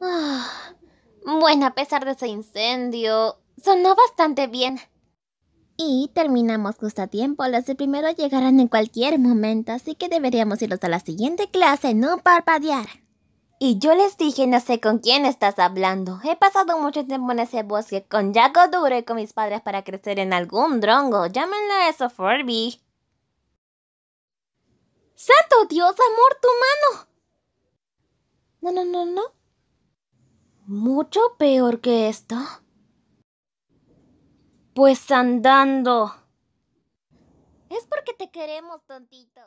Ah, bueno, a pesar de ese incendio, sonó bastante bien. Y terminamos justo a tiempo. Los de primero llegarán en cualquier momento, así que deberíamos irnos a la siguiente clase, no parpadear. Y yo les dije, no sé con quién estás hablando. He pasado mucho tiempo en ese bosque con Jaco Duro y con mis padres para crecer en algún drongo. Llámenlo eso, Furby. ¡Santo Dios, amor, tu mano! No, no, no, no mucho peor que esto? Pues andando. Es porque te queremos, tontito.